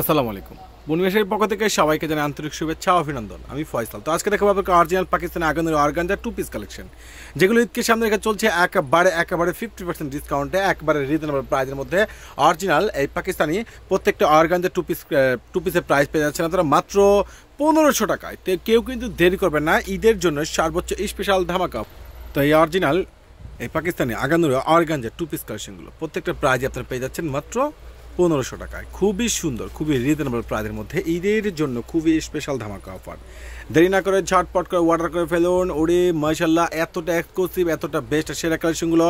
আসসালামু আলাইকুম বনিবাসের পক্ষ থেকে সবাইকে জানাই আন্তরিক শুভেচ্ছা অভিনন্দন আমি ফয়সাল তো আজকে দেখাবো আপনাকে অরিজিনাল পাকিস্তানের আগানের অর্গানজা টু পিস কালেকশন যেগুলো ঈদকে সামনে রেখে চলছে একবারে একেবারে ফিফটি পার্সেন্ট ডিসকাউন্টে একবারে রিজনেবল প্রাইজের মধ্যে অরিজিনাল এই পাকিস্তানি প্রত্যেকটা অর্গানজা টু পিস টু পিসের প্রাইস পেয়ে যাচ্ছেন আপনারা মাত্র পনেরোশো টাকায় তো কেউ কিন্তু দেরি করবে না ঈদের জন্য সর্বোচ্চ স্পেশাল ধামাকা তো এই অরিজিনাল এই Pakistani Agha Noor organza two piece কালেকশনগুলো প্রত্যেকটা প্রাইজ আপনারা পেয়ে যাচ্ছেন মাত্র পনেরোশো টাকায় খুবই সুন্দর খুবই রিজনেবল প্রাইজের মধ্যে ঈদের জন্য খুবই স্পেশাল ধামাকা অফার দেরি না করে ঝটপট করে অর্ডার করে ফেলুন ওরে মাশাল্লাহ এতটা এক্সক্লুসিভ এতটা বেস্ট সেরা কালেকশনগুলো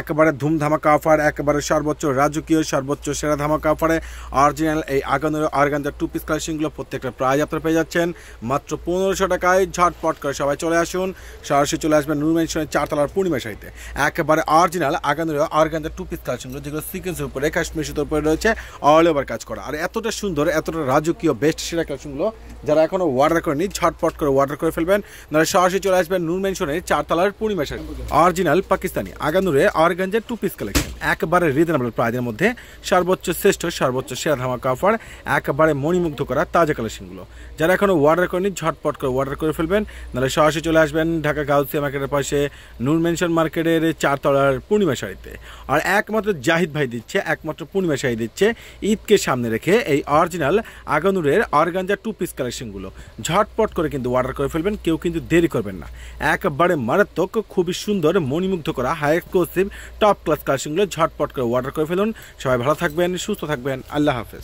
একেবারে ধুমধামাকা অফার একেবারে সর্বোচ্চ রাজকীয় সর্বোচ্চ সেরা ধামাকা অফারে অরিজিনাল এই আগানোর আরগানজার টু পিস কালেকশনগুলো প্রত্যেকটা প্রাইজ আপনারা পেয়ে যাচ্ছেন মাত্র পনেরোশো টাকায় ঝটপট করে সবাই চলে আসুন সরাসরি চলে আসবেন নুরমেনশনের চারতলার পূর্ণিমা সাহিতে একেবারে অরিজিনাল আগানোর আরগানজার টু পিস কালেকশনগুলো যেগুলো সিকেন্সের উপরে কাশ্মীর সুতোর উপরে রয়েছে হচ্ছে অল ওভার কাজ করা আর এতটা সুন্দর এতটা রাজকীয় বেস্ট সেরা কালেকশনগুলো যারা এখনও অর্ডার করেনি ঝটপট করে অর্ডার করে ফেলবেন নাহলে সরাসরি চলে আসবেন নুন মেনশনের চারতলার পূর্ণিমাসের অরিজিনাল পাকিস্তানি আগানুরে অর্গানজের টু পিস কালেকশন একবারে রিজনেবল প্রাইজের মধ্যে সর্বোচ্চ শ্রেষ্ঠ সর্বোচ্চ সেরা ধামাকা অফার একবারে মণিমুগ্ধ করা তাজা কালেকশনগুলো যারা এখনও অর্ডার করেনি ঝটপট করে অর্ডার করে ফেলবেন নাহলে সরাসরি চলে আসবেন ঢাকা গাউসিয়া মার্কেটের পাশে নুন মেনশন মার্কেটের চারতলার পূর্ণিমা শাড়িতে আর একমাত্র জাহিদ ভাই দিচ্ছে একমাত্র পূর্ণিমা শাড়ি দিচ্ছে হচ্ছে ঈদকে সামনে রেখে এই অরিজিনাল আগানুরের অরগাঞ্জা টু পিস কালেকশনগুলো ঝটপট করে কিন্তু অর্ডার করে ফেলবেন কেউ কিন্তু দেরি করবেন না একবারে মারাত্মক খুবই সুন্দর মণিমুগ্ধ করা হাই এক্সক্লোসিভ টপ ক্লাস কালেকশনগুলো ঝটপট করে অর্ডার করে ফেলুন সবাই ভালো থাকবেন সুস্থ থাকবেন আল্লাহ হাফেজ